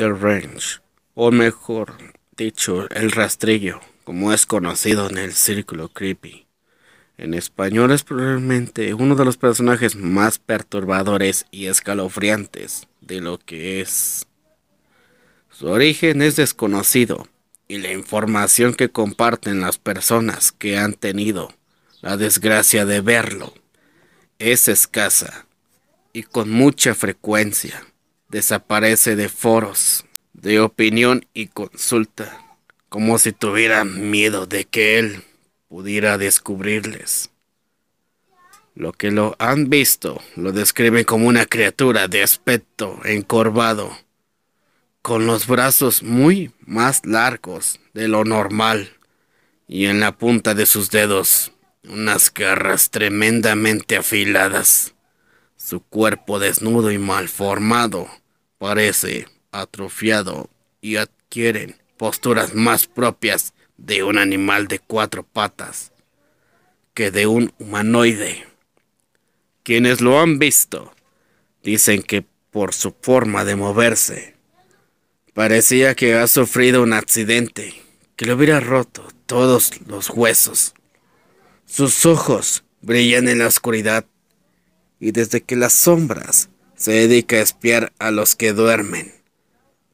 The range, o mejor dicho, el rastrillo, como es conocido en el círculo creepy. En español es probablemente uno de los personajes más perturbadores y escalofriantes de lo que es. Su origen es desconocido y la información que comparten las personas que han tenido la desgracia de verlo es escasa y con mucha frecuencia desaparece de foros, de opinión y consulta, como si tuvieran miedo de que él pudiera descubrirles. Lo que lo han visto lo describen como una criatura de aspecto encorvado, con los brazos muy más largos de lo normal y en la punta de sus dedos unas garras tremendamente afiladas. Su cuerpo desnudo y mal formado parece atrofiado y adquieren posturas más propias de un animal de cuatro patas que de un humanoide. Quienes lo han visto dicen que por su forma de moverse parecía que ha sufrido un accidente que le hubiera roto todos los huesos. Sus ojos brillan en la oscuridad y desde que las sombras se dedica a espiar a los que duermen.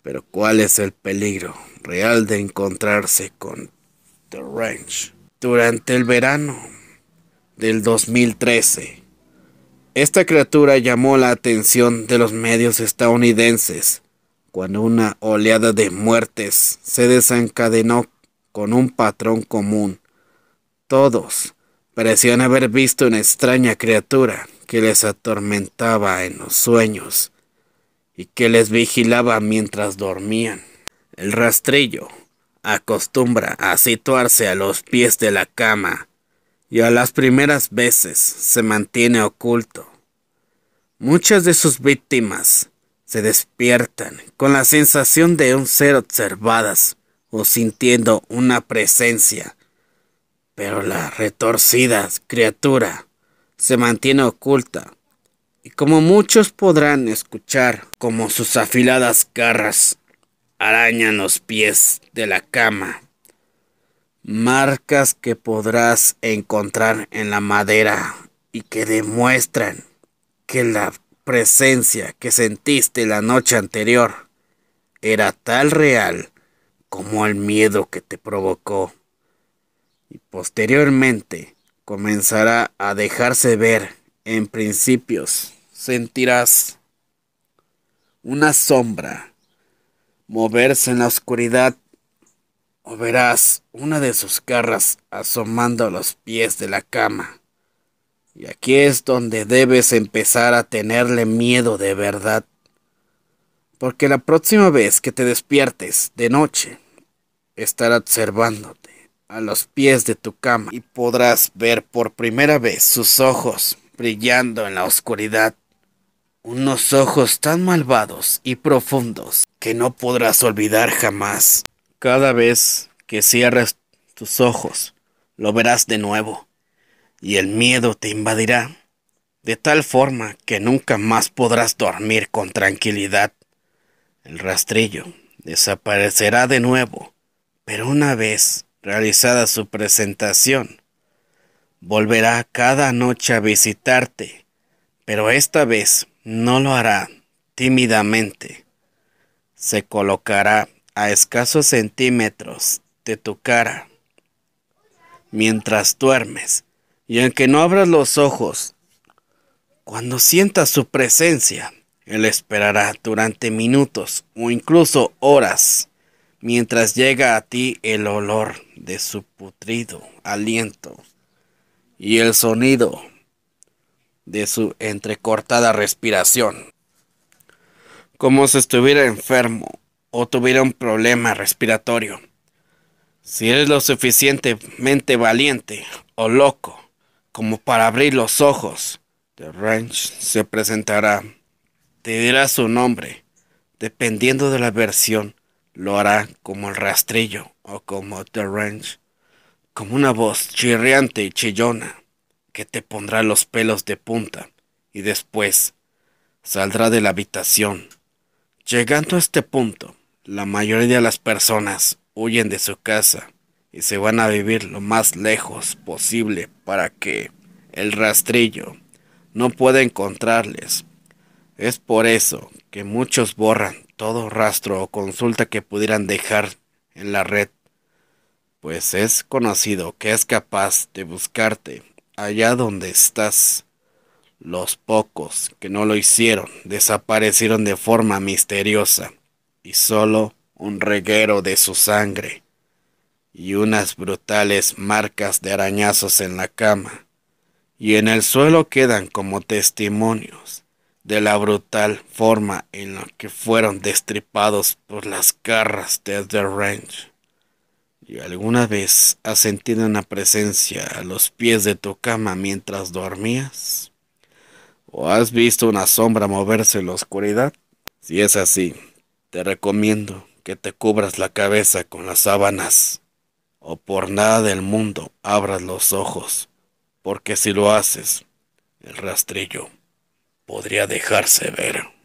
Pero ¿cuál es el peligro real de encontrarse con The Ranch? Durante el verano del 2013, esta criatura llamó la atención de los medios estadounidenses cuando una oleada de muertes se desencadenó con un patrón común. Todos parecían haber visto una extraña criatura que les atormentaba en los sueños y que les vigilaba mientras dormían. El rastrillo acostumbra a situarse a los pies de la cama y a las primeras veces se mantiene oculto. Muchas de sus víctimas se despiertan con la sensación de un ser observadas o sintiendo una presencia, pero la retorcida criatura se mantiene oculta, y como muchos podrán escuchar como sus afiladas garras arañan los pies de la cama, marcas que podrás encontrar en la madera y que demuestran que la presencia que sentiste la noche anterior era tan real como el miedo que te provocó. Y posteriormente, comenzará a dejarse ver en principios. Sentirás una sombra moverse en la oscuridad o verás una de sus garras asomando a los pies de la cama. Y aquí es donde debes empezar a tenerle miedo de verdad. Porque la próxima vez que te despiertes de noche, estará observándote a los pies de tu cama y podrás ver por primera vez sus ojos brillando en la oscuridad. Unos ojos tan malvados y profundos que no podrás olvidar jamás. Cada vez que cierres tus ojos, lo verás de nuevo y el miedo te invadirá de tal forma que nunca más podrás dormir con tranquilidad. El rastrillo desaparecerá de nuevo, pero una vez realizada su presentación. Volverá cada noche a visitarte, pero esta vez no lo hará tímidamente. Se colocará a escasos centímetros de tu cara mientras duermes, y aunque no abras los ojos, cuando sientas su presencia, él esperará durante minutos o incluso horas mientras llega a ti el olor de su putrido aliento y el sonido de su entrecortada respiración, como si estuviera enfermo o tuviera un problema respiratorio. Si eres lo suficientemente valiente o loco como para abrir los ojos, The Ranch se presentará. Te dirá su nombre, dependiendo de la versión lo hará como el rastrillo o como The Ranch, como una voz chirriante y chillona que te pondrá los pelos de punta y después saldrá de la habitación. Llegando a este punto, la mayoría de las personas huyen de su casa y se van a vivir lo más lejos posible para que el rastrillo no pueda encontrarles. Es por eso que muchos borran todo rastro o consulta que pudieran dejar en la red, pues es conocido que es capaz de buscarte allá donde estás. Los pocos que no lo hicieron desaparecieron de forma misteriosa y solo un reguero de su sangre y unas brutales marcas de arañazos en la cama y en el suelo quedan como testimonios de la brutal forma en la que fueron destripados por las garras de The Range. Y alguna vez has sentido una presencia a los pies de tu cama mientras dormías? ¿O has visto una sombra moverse en la oscuridad? Si es así, te recomiendo que te cubras la cabeza con las sábanas o por nada del mundo abras los ojos, porque si lo haces, el rastrillo podría dejarse ver.